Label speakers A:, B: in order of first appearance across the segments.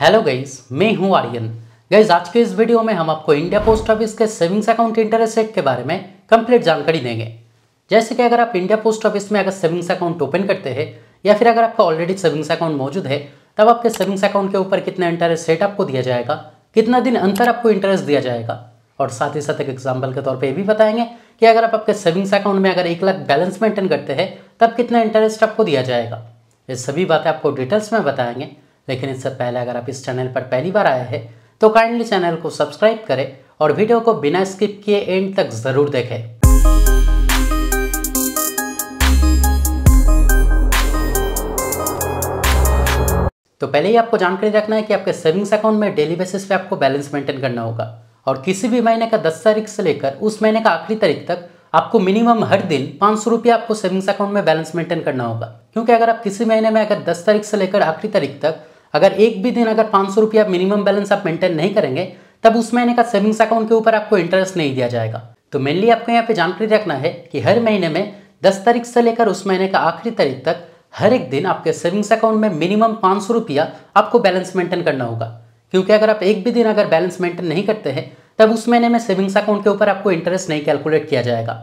A: hello guys मैं हूं Aryan guys आज के इस वीडियो में हम आपको इंडिया पोस्ट ऑफिस के सेविंग्स अकाउंट इंटरेस्ट रेट के बारे में कंप्लीट जानकारी देंगे जैसे कि अगर आप इंडिया पोस्ट ऑफिस में अगर सेविंग्स अकाउंट ओपन करते हैं या फिर अगर आपका ऑलरेडी सेविंग्स अकाउंट मौजूद है तब आपके सेविंग्स अकाउंट के ऊपर कितना इंटरेस्ट रेट आपको दिया जाएगा कितना दिन अंतर आपको इंटरेस्ट दिया जाएगा और साथ ही साथ एक एग्जाम्पल के तौर पर ये भी बताएंगे कि अगर आप आपके सेविंग्स अकाउंट में अगर एक लाख बैलेंस मेंटेन करते हैं तब कितना इंटरेस्ट आपको दिया जाएगा ये सभी बातें आपको डिटेल्स में बताएंगे लेकिन इससे पहले अगर आप इस चैनल पर पहली बार आए हैं तो काइंडली चैनल को सब्सक्राइब करें और वीडियो को बिना स्किप किए एंड तक ज़रूर देखें तो पहले ही आपको जानकारी रखना है कि आपके सेविंग्स अकाउंट में डेली बेसिस पे आपको बैलेंस मेंटेन करना होगा और किसी भी महीने का दस तारीख से लेकर उस महीने का आखिरी तारीख तक आपको मिनिमम हर दिन पाँच सौ रुपया आपको सेविंग्स अकाउंट में बैलेंस मेंटेन करना होगा क्योंकि अगर आप किसी महीने में अगर दस तारीख से लेकर आखिरी तारीख तक अगर एक भी दिन अगर पाँच सौ रुपया मिनिमम बैलेंस आप मेंटेन नहीं करेंगे तब उस महीने का सेविंग्स अकाउंट के ऊपर आपको इंटरेस्ट नहीं दिया जाएगा तो मेनली आपको यहाँ पे जानकारी रखना है कि हर महीने में दस तारीख से लेकर उस महीने का आखिरी तारीख तक हर एक दिन आपके सेविंग्स अकाउंट में मिनिमम पाँच सौ रुपया आपको बैलेंस मेंटेन करना होगा क्योंकि अगर आप एक भी दिन अगर बैलेंस मेंटेन नहीं करते हैं तब उस महीने में सेविंग्स अकाउंट के ऊपर आपको इंटरेस्ट नहीं कैलकुलेट किया जाएगा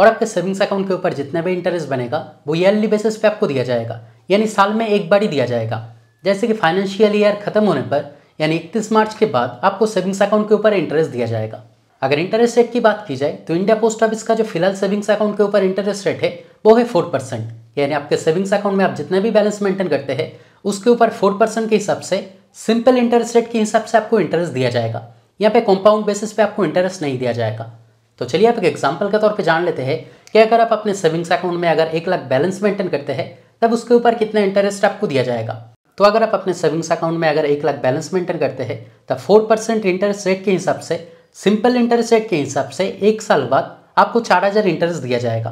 A: और आपके सेविंग्स अकाउंट के ऊपर जितना भी इंटरेस्ट बनेगा वो ईयरली बेसिस पे आपको दिया जाएगा यानी साल में एक बार ही दिया जाएगा जैसे कि फाइनेंशियल ईयर खत्म होने पर यानी इकतीस मार्च के बाद आपको सेविंग्स अकाउंट के ऊपर इंटरेस्ट दिया जाएगा अगर इंटरेस्ट रेट की बात की जाए तो इंडिया पोस्ट ऑफिस का जो फिलहाल सेविंग्स अकाउंट के ऊपर इंटरेस्ट रेट है वो है फोर परसेंट यानी आपके सेविंग्स अकाउंट में आप जितना भी बैलेंस मेंटेन करते हैं उसके ऊपर फोर परसेंट के हिसाब से सिंपल इंटरेस्ट रेट के हिसाब से आपको इंटरेस्ट दिया जाएगा यहाँ पे कंपाउंड बेसिस पे आपको इंटरेस्ट नहीं दिया जाएगा तो चलिए आप एक एग्जाम्पल के तौर पर जान लेते हैं कि अगर आप अपने सेविंग्स अकाउंट में अगर एक लाख बैलेंस मेंटेन करते हैं तब उसके ऊपर कितना इंटरेस्ट आपको दिया जाएगा तो अगर आप अपने सेविंग्स अकाउंट में अगर एक लाख बैलेंस मेंटेन करते हैं तो फोर परसेंट इंटरेस्ट रेट के हिसाब से सिंपल इंटरेस्ट रेट के हिसाब से एक साल बाद आपको चार हज़ार इंटरेस्ट दिया जाएगा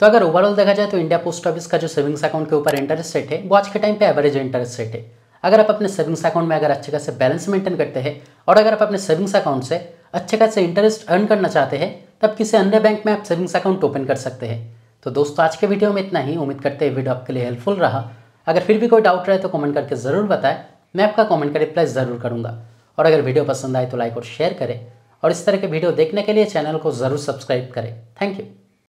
A: तो अगर ओवरऑल देखा जाए तो इंडिया पोस्ट ऑफिस का जो सेविंग्स अकाउंट के ऊपर इंटरेस्ट रेट है वो आज के टाइम पे एवरेज इंटरेस्ट रेट है अगर आप अपने सेविंग्स अकाउंट में अगर अच्छे खासे बैलेंस मेंटेन करते हैं और अगर आप अपने सेविंग्स अकाउंट से अच्छे खासे इंटरेस्ट अर्न करना चाहते हैं तब किसी अन्य बैंक में आप सेविंग्स अकाउंट ओपन कर सकते हैं तो दोस्तों आज के वीडियो में इतना ही उम्मीद करते हैं वीडियो आपके लिए हेल्पफुल रहा अगर फिर भी कोई डाउट रहे तो कमेंट करके ज़रूर बताएं मैं आपका कमेंट का रिप्लाई ज़रूर करूँगा और अगर वीडियो पसंद आए तो लाइक और शेयर करें और इस तरह के वीडियो देखने के लिए चैनल को ज़रूर सब्सक्राइब करें थैंक यू